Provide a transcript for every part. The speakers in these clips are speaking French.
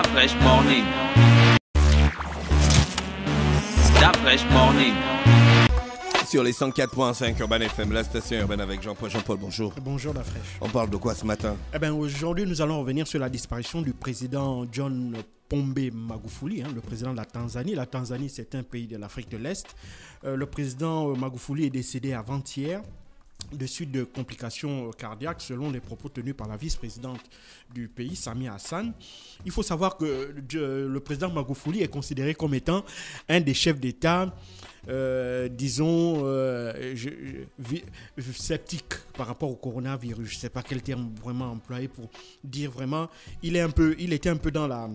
La fraîche morning. La fraîche morning. Sur les 104.5 Urban FM, la station urbaine avec Jean-Paul. Jean-Paul, bonjour. Bonjour La Fraîche. On parle de quoi ce matin Eh bien, aujourd'hui, nous allons revenir sur la disparition du président John Pombe Magufuli, hein, le président de la Tanzanie. La Tanzanie, c'est un pays de l'Afrique de l'Est. Euh, le président Magufuli est décédé avant-hier de suite de complications cardiaques, selon les propos tenus par la vice-présidente du pays, Sami Hassan. Il faut savoir que le président Magoufouli est considéré comme étant un des chefs d'État, euh, disons, euh, sceptique par rapport au coronavirus. Je ne sais pas quel terme vraiment employer pour dire vraiment, il, est un peu, il était un peu dans la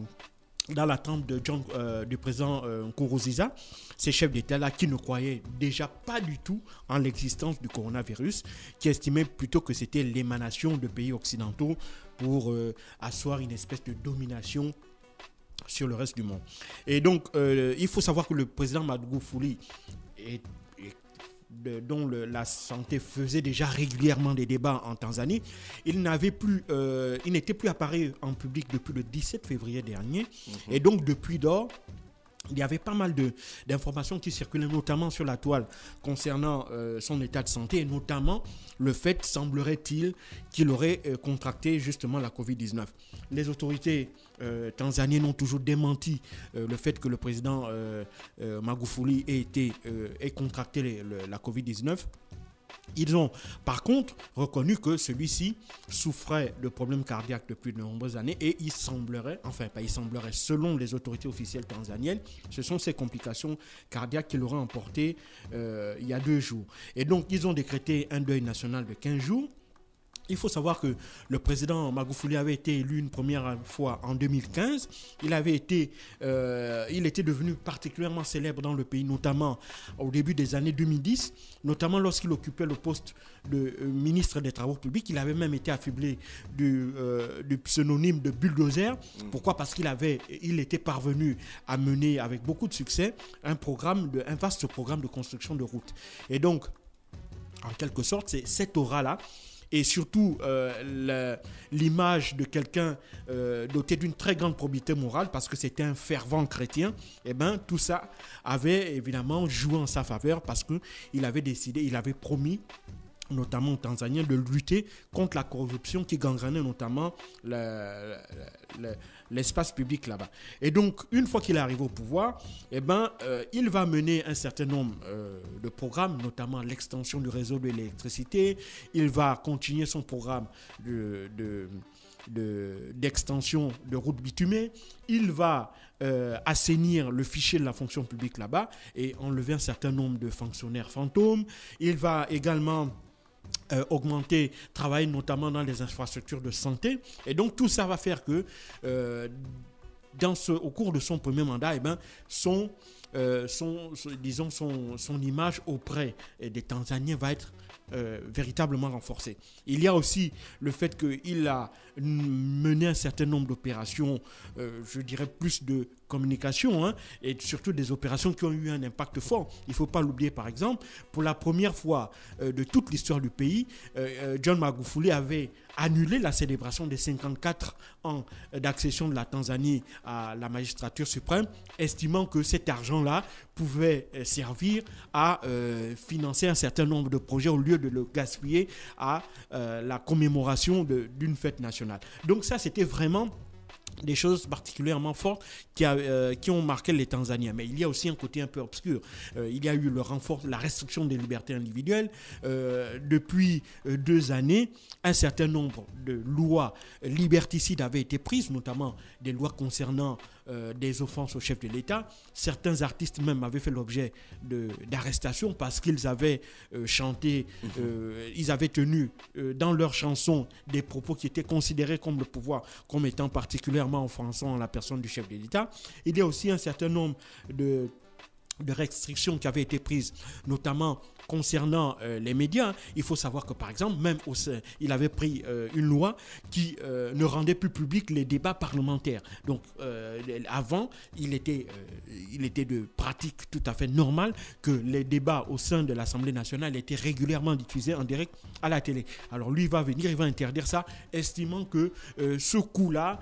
dans la tombe de John, euh, du président euh, ces chefs d'État-là qui ne croyaient déjà pas du tout en l'existence du coronavirus, qui estimaient plutôt que c'était l'émanation de pays occidentaux pour euh, asseoir une espèce de domination sur le reste du monde. Et donc, euh, il faut savoir que le président Madougou Fouli est dont la santé faisait déjà régulièrement des débats en Tanzanie, il n'avait plus, euh, il n'était plus apparu en public depuis le 17 février dernier. Mhm. Et donc depuis lors, il y avait pas mal d'informations qui circulaient, notamment sur la toile, concernant euh, son état de santé, et notamment le fait, semblerait-il, qu'il aurait euh, contracté justement la Covid-19. Les autorités euh, tanzaniennes ont toujours démenti le fait que le président Magufuli ait, été, ait contracté la Covid-19. Ils ont par contre reconnu que celui-ci souffrait de problèmes cardiaques depuis de nombreuses années et il semblerait, enfin pas il semblerait, selon les autorités officielles tanzaniennes, ce sont ces complications cardiaques qui l'auraient emporté euh, il y a deux jours. Et donc ils ont décrété un deuil national de 15 jours il faut savoir que le président Magoufouli avait été élu une première fois en 2015. Il avait été, euh, il était devenu particulièrement célèbre dans le pays, notamment au début des années 2010, notamment lorsqu'il occupait le poste de euh, ministre des Travaux publics. Il avait même été affublé du, euh, du pseudonyme de bulldozer. Mm. Pourquoi Parce qu'il avait, il était parvenu à mener avec beaucoup de succès un programme, de, un vaste programme de construction de routes. Et donc, en quelque sorte, c'est cette aura-là et surtout euh, l'image de quelqu'un euh, doté d'une très grande probité morale parce que c'était un fervent chrétien, et eh ben tout ça avait évidemment joué en sa faveur parce qu'il avait décidé, il avait promis notamment aux Tanzaniens, de lutter contre la corruption qui gangrenait notamment le, le, le, l'espace public là-bas. Et donc, une fois qu'il arrive au pouvoir, eh ben, euh, il va mener un certain nombre euh, de programmes, notamment l'extension du réseau de l'électricité. Il va continuer son programme de, d'extension de, routes bitumées. Il va euh, assainir le fichier de la fonction publique là-bas et enlever un certain nombre de fonctionnaires fantômes. Il va également euh, augmenter, travailler notamment dans les infrastructures de santé. Et donc tout ça va faire que euh, dans ce, au cours de son premier mandat, eh ben, son euh, son, disons son, image auprès des Tanzaniens va être euh, véritablement renforcée. Il y a aussi le fait qu'il a mené un certain nombre d'opérations, euh, je dirais plus de communication, hein, et surtout des opérations qui ont eu un impact fort. Il ne faut pas l'oublier, par exemple, pour la première fois de toute l'histoire du pays, John Magufuli avait annuler la célébration des 54 ans euh, d'accession de la Tanzanie à la magistrature suprême, estimant que cet argent-là pouvait euh, servir à euh, financer un certain nombre de projets au lieu de le gaspiller à la commémoration d'une fête nationale. Donc ça, c'était vraiment des choses particulièrement fortes euh, qui, ont marqué les Tanzaniens. Mais il y a aussi un côté un peu obscur. Euh, il y a eu le renfort, la restriction des libertés individuelles. Euh, depuis deux années, un certain nombre de lois liberticides avaient été prises, notamment des lois concernant euh, des offenses au chef de l'État. Certains artistes même avaient fait l'objet d'arrestations parce qu'ils avaient euh, chanté, mhm. euh, ils avaient tenu dans leurs chansons des propos qui étaient considérés comme le pouvoir, comme étant particulièrement offensants à la personne du chef de l'État. Il y a aussi un certain nombre de de restrictions qui avaient été prises, notamment concernant euh, les médias. Hein. Il faut savoir que, par exemple, même au, sein, il avait pris euh, une loi qui euh, ne rendait plus public les débats parlementaires. Donc, avant, il était, il était de pratique tout à fait normale que les débats au sein de l'Assemblée nationale étaient régulièrement diffusés en direct à la télé. Alors, lui va venir, il va interdire ça, estimant que ce coût-là,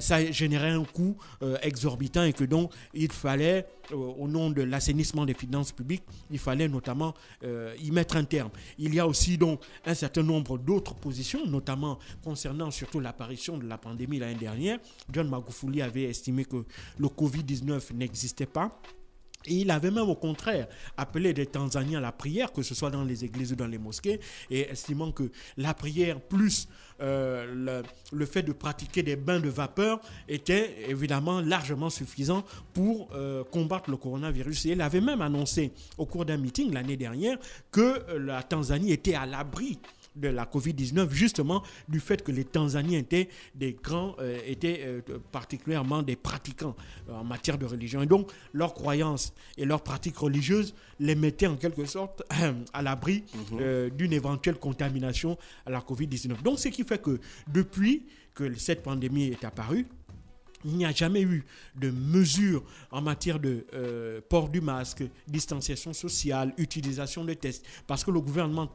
ça générait un coût exorbitant et que donc, il fallait au nom de l'assainissement des finances publiques, il fallait notamment euh, y mettre un terme. Il y a aussi donc un certain nombre d'autres positions, notamment concernant surtout l'apparition de la pandémie l'année dernière. John Magufuli avait estimé que le Covid-19 n'existait pas il avait même au contraire appelé des Tanzaniens à la prière, que ce soit dans les églises ou dans les mosquées, et estimant que la prière plus euh, le, fait de pratiquer des bains de vapeur était évidemment largement suffisant pour euh, combattre le coronavirus. Et il avait même annoncé au cours d'un meeting l'année dernière que euh, la Tanzanie était à l'abri de la Covid-19, justement du fait que les Tanzaniens étaient des grands, euh, étaient euh, particulièrement des pratiquants euh, en matière de religion. Et donc, leurs croyances et leurs pratiques religieuses les mettaient en quelque sorte à l'abri mhm. d'une éventuelle contamination à la Covid-19. Donc, ce qui fait que depuis que cette pandémie est apparue, il n'y a jamais eu de mesures en matière de euh, port du masque, distanciation sociale, utilisation de tests, parce que le gouvernement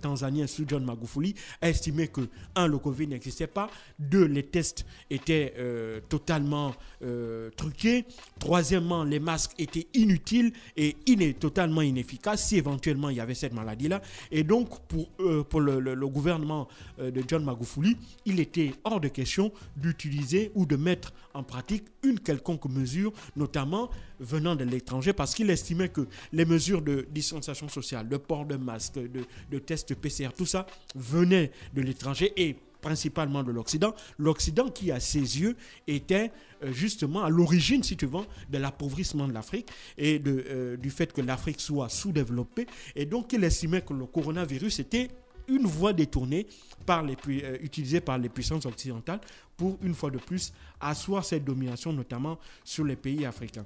tanzanien sous John Magufuli a estimé que, un, le Covid n'existait pas, deux, les tests étaient euh, totalement euh, truqués, troisièmement, les masques étaient inutiles et totalement inefficaces si éventuellement il y avait cette maladie-là. Et donc, pour, pour le, gouvernement de John Magufuli, il était hors de question d'utiliser ou de mettre en pratique une quelconque mesure, notamment venant de l'étranger, parce qu'il estimait que les mesures de distanciation sociale, de port de masque, de, tests PCR, tout ça venait de l'étranger et principalement de l'Occident. L'Occident qui, à ses yeux, était euh, justement à l'origine, si tu veux, de l'appauvrissement de l'Afrique et euh, du fait que l'Afrique soit sous-développée. Et donc, il estimait que le coronavirus était une voie détournée par les, euh, utilisée par les puissances occidentales pour, une fois de plus, asseoir cette domination, notamment sur les pays africains.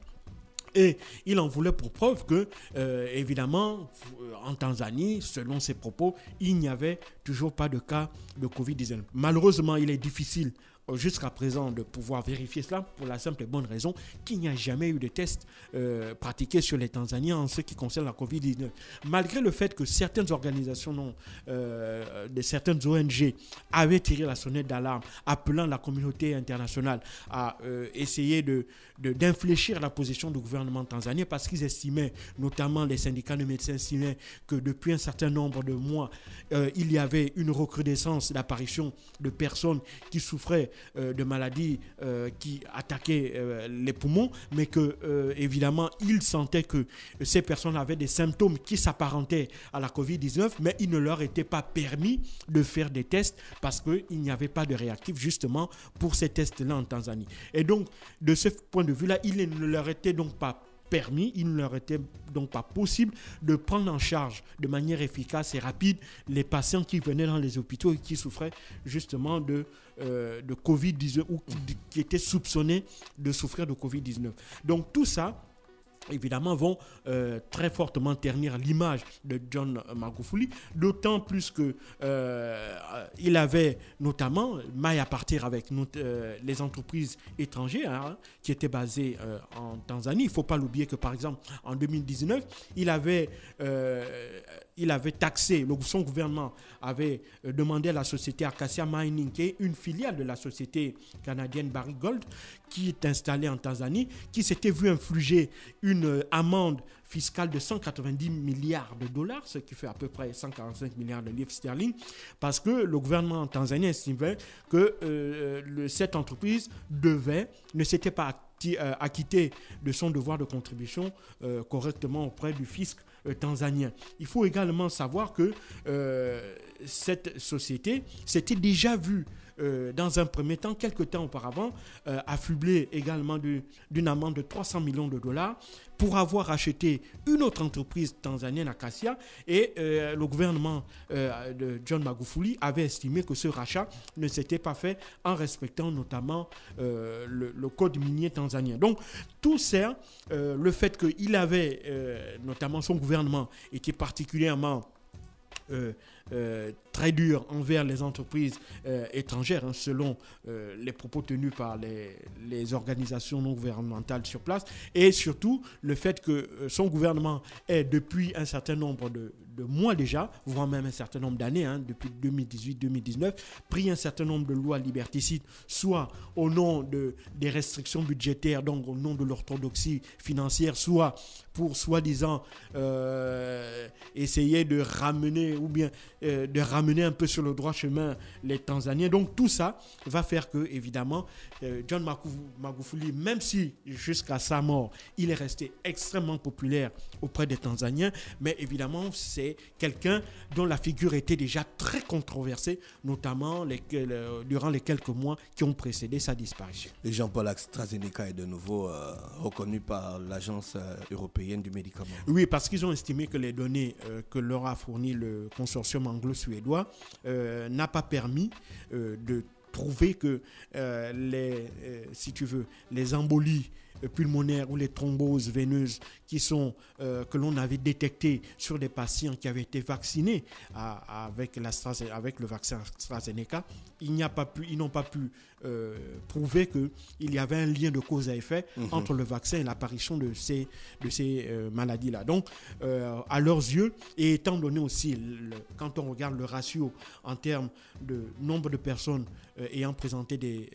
Et il en voulait pour preuve que, euh, évidemment, euh, en Tanzanie, selon ses propos, il n'y avait toujours pas de cas de Covid-19. Malheureusement, il est difficile jusqu'à présent de pouvoir vérifier cela pour la simple et bonne raison qu'il n'y a jamais eu de test euh, pratiqué sur les Tanzaniens en ce qui concerne la Covid-19. Malgré le fait que certaines organisations, non, euh, de certaines ONG avaient tiré la sonnette d'alarme, appelant la communauté internationale à euh, essayer de, d'infléchir la position du gouvernement tanzanien parce qu'ils estimaient, notamment les syndicats de médecins estimaient que depuis un certain nombre de mois, il y avait une recrudescence d'apparition de personnes qui souffraient euh, de maladies euh, qui attaquaient euh, les poumons, mais que évidemment ils sentaient que ces personnes avaient des symptômes qui s'apparentaient à la Covid-19, mais il ne leur était pas permis de faire des tests parce qu'il n'y avait pas de réactif justement pour ces tests-là en Tanzanie. Et donc, de ce point de vue-là, il ne leur était donc pas permis, il ne leur était donc pas possible de prendre en charge de manière efficace et rapide les patients qui venaient dans les hôpitaux et qui souffraient justement de, euh, de Covid-19 ou qui, qui étaient soupçonnés de souffrir de Covid-19. Donc tout ça, évidemment, vont euh, très fortement ternir l'image de John Magufuli, d'autant plus que euh, il avait notamment maille à partir avec euh, les entreprises étrangères hein, qui étaient basées en Tanzanie. Il ne faut pas l'oublier que, par exemple, en 2019, il avait, il avait taxé, le, son gouvernement avait demandé à la société Acacia Mining, qui est une filiale de la société canadienne Barrick Gold, qui est installée en Tanzanie, qui s'était vue infliger une une euh, amende fiscale de 190 milliards de dollars, ce qui fait à peu près 145 milliards de livres sterling, parce que le gouvernement tanzanien estimait que euh, euh, cette entreprise devait, ne s'était pas acquittée de son devoir de contribution correctement auprès du fisc tanzanien. Il faut également savoir que cette société s'était déjà vue euh, dans un premier temps, quelques temps auparavant, euh, affublé également d'une amende de 300 millions de dollars pour avoir acheté une autre entreprise tanzanienne, Acacia, et euh, le gouvernement de John Magufuli avait estimé que ce rachat ne s'était pas fait en respectant notamment le, code minier tanzanien. Donc, tout ça, le fait qu'il avait, notamment son gouvernement, était particulièrement... Euh, très dur envers les entreprises euh, étrangères, hein, selon euh, les propos tenus par les, organisations non gouvernementales sur place, et surtout le fait que son gouvernement est depuis un certain nombre de, mois déjà, voire même un certain nombre d'années, hein, depuis 2018-2019, pris un certain nombre de lois liberticides, soit au nom de, des restrictions budgétaires, donc au nom de l'orthodoxie financière, soit pour soi-disant essayer de ramener ou bien euh, de ramener un peu sur le droit chemin les Tanzaniens. Donc tout ça va faire que, évidemment, euh, John Magufuli, même si jusqu'à sa mort, il est resté extrêmement populaire auprès des Tanzaniens, mais évidemment, c'est quelqu'un dont la figure était déjà très controversée, notamment euh, durant les quelques mois qui ont précédé sa disparition. Et Jean-Paul AstraZeneca est de nouveau reconnu par l'Agence européenne du médicament. Oui, parce qu'ils ont estimé que les données que leur a fournies le consortium anglo-suédois euh, n'a pas permis euh, de trouver que euh, les, si tu veux, les embolies pulmonaires ou les thromboses veineuses qui sont, que l'on avait détectées sur des patients qui avaient été vaccinés avec, la, avec le vaccin AstraZeneca, il a pas pu, ils n'ont pas pu euh, prouver qu'il y avait un lien de cause à effet mhm. entre le vaccin et l'apparition de ces, de ces euh, maladies-là. Donc, euh, à leurs yeux, et étant donné aussi, quand on regarde le ratio en termes de nombre de personnes ayant présenté des,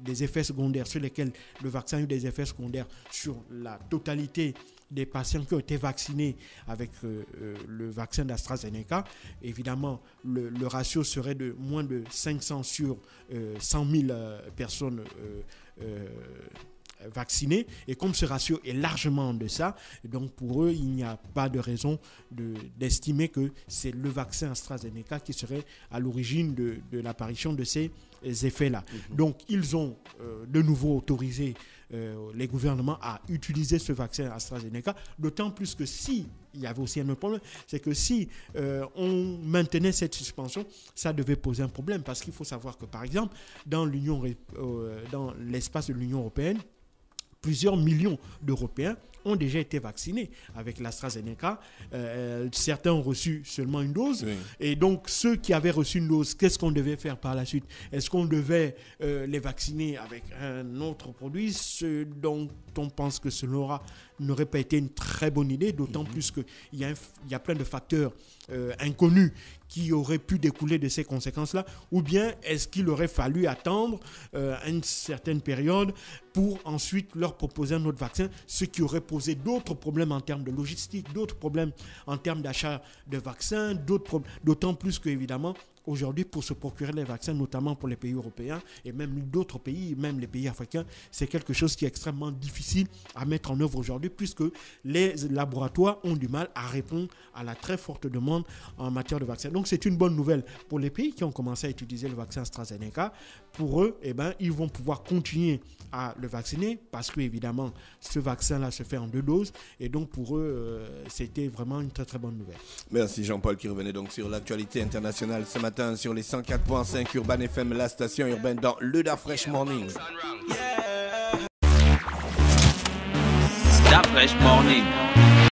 des effets secondaires sur lesquels le vaccin a eu des effets secondaires sur la totalité des patients qui ont été vaccinés avec euh, euh, le vaccin d'AstraZeneca, évidemment, le, ratio serait de moins de 500 sur 100 euh, 000 personnes. Euh, vaccinés. Et comme ce ratio est largement en deçà, donc eh pour eux, il n'y a pas de raison d'estimer que c'est le vaccin AstraZeneca qui serait à l'origine de, l'apparition de ces effets-là. Mhm. Donc, ils ont euh, de nouveau autorisé euh, les gouvernements à utiliser ce vaccin AstraZeneca, d'autant plus que si, il y avait aussi un autre problème, c'est que si on maintenait cette suspension, ça devait poser un problème, parce qu'il faut savoir que, par exemple, dans l'espace de l'Union européenne, plusieurs millions d'Européens ont déjà été vaccinés avec l'AstraZeneca. Euh, euh, certains ont reçu seulement une dose. Et donc, ceux qui avaient reçu une dose, qu'est-ce qu'on devait faire par la suite Est-ce qu'on devait euh, les vacciner avec un autre produit Ce dont on pense que cela n'aurait pas été une très bonne idée, d'autant mhm. plus qu'il y, a y a plein de facteurs inconnus qui auraient pu découler de ces conséquences-là Ou bien est-ce qu'il aurait fallu attendre une certaine période pour ensuite leur proposer un autre vaccin, ce qui aurait poser d'autres problèmes en termes de logistique, d'autres problèmes en termes d'achat de vaccins, d'autres problèmes, d'autant plus que évidemment Aujourd'hui, pour se procurer les vaccins, notamment pour les pays européens et même d'autres pays, même les pays africains, c'est quelque chose qui est extrêmement difficile à mettre en œuvre aujourd'hui puisque les laboratoires ont du mal à répondre à la très forte demande en matière de vaccins. Donc c'est une bonne nouvelle pour les pays qui ont commencé à utiliser le vaccin AstraZeneca. Pour eux, eh ben, ils vont pouvoir continuer à le vacciner parce que évidemment ce vaccin-là se fait en deux doses et donc pour eux, euh, c'était vraiment une très très bonne nouvelle. Merci Jean-Paul qui revenait donc sur l'actualité internationale ce matin sur les 104.5 Urban FM, la station urbaine dans le Fresh Da Fresh Morning.